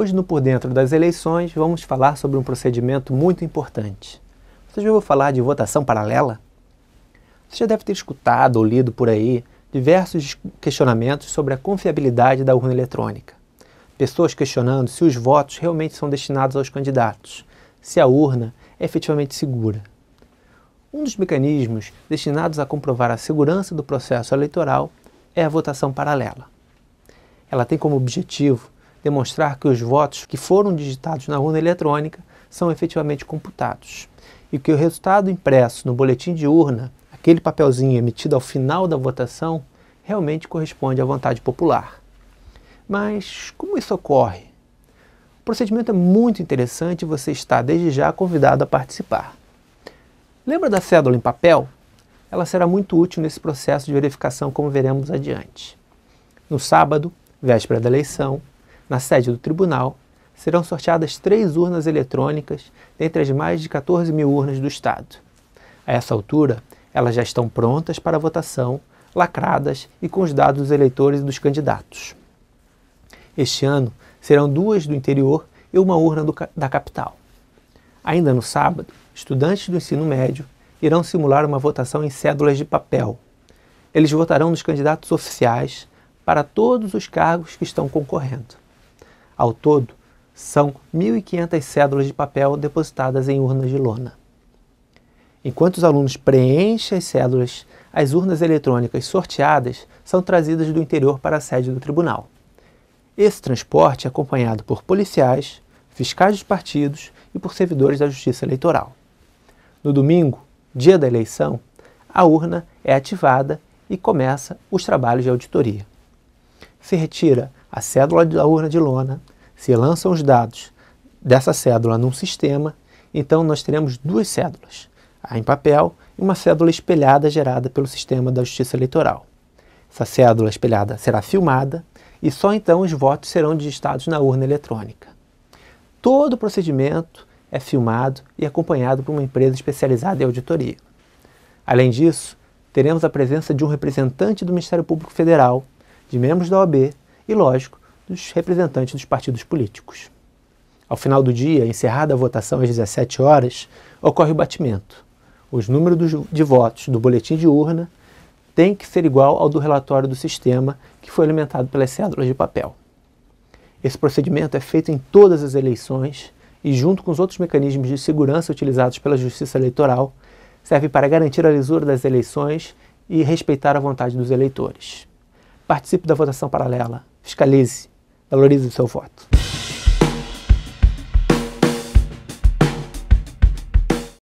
Hoje, no Por Dentro das Eleições, vamos falar sobre um procedimento muito importante. Você já ouviu falar de votação paralela? Você já deve ter escutado ou lido por aí diversos questionamentos sobre a confiabilidade da urna eletrônica. Pessoas questionando se os votos realmente são destinados aos candidatos, se a urna é efetivamente segura. Um dos mecanismos destinados a comprovar a segurança do processo eleitoral é a votação paralela. Ela tem como objetivo demonstrar que os votos que foram digitados na urna eletrônica são efetivamente computados e que o resultado impresso no boletim de urna, aquele papelzinho emitido ao final da votação, realmente corresponde à vontade popular. Mas como isso ocorre? O procedimento é muito interessante e você está desde já convidado a participar. Lembra da cédula em papel? Ela será muito útil nesse processo de verificação, como veremos adiante. No sábado, véspera da eleição, na sede do tribunal, serão sorteadas três urnas eletrônicas dentre as mais de 14 mil urnas do Estado. A essa altura, elas já estão prontas para votação, lacradas e com os dados dos eleitores e dos candidatos. Este ano, serão duas do interior e uma urna do, da capital. Ainda no sábado, estudantes do ensino médio irão simular uma votação em cédulas de papel. Eles votarão nos candidatos oficiais para todos os cargos que estão concorrendo. Ao todo, são 1.500 cédulas de papel depositadas em urnas de lona. Enquanto os alunos preenchem as cédulas, as urnas eletrônicas sorteadas são trazidas do interior para a sede do tribunal. Esse transporte é acompanhado por policiais, fiscais dos partidos e por servidores da Justiça Eleitoral. No domingo, dia da eleição, a urna é ativada e começa os trabalhos de auditoria. Se retira a cédula da urna de lona, se lançam os dados dessa cédula num sistema, então nós teremos duas cédulas, a em papel e uma cédula espelhada gerada pelo sistema da Justiça Eleitoral. Essa cédula espelhada será filmada e só então os votos serão digitados na urna eletrônica. Todo o procedimento é filmado e acompanhado por uma empresa especializada em auditoria. Além disso, teremos a presença de um representante do Ministério Público Federal, de membros da OAB e, lógico, dos representantes dos partidos políticos. Ao final do dia, encerrada a votação às 17 horas, ocorre o batimento. Os números de votos do boletim de urna têm que ser igual ao do relatório do sistema que foi alimentado pelas cédulas de papel. Esse procedimento é feito em todas as eleições e, junto com os outros mecanismos de segurança utilizados pela Justiça Eleitoral, serve para garantir a lisura das eleições e respeitar a vontade dos eleitores. Participe da votação paralela fiscalize, valorize o seu voto.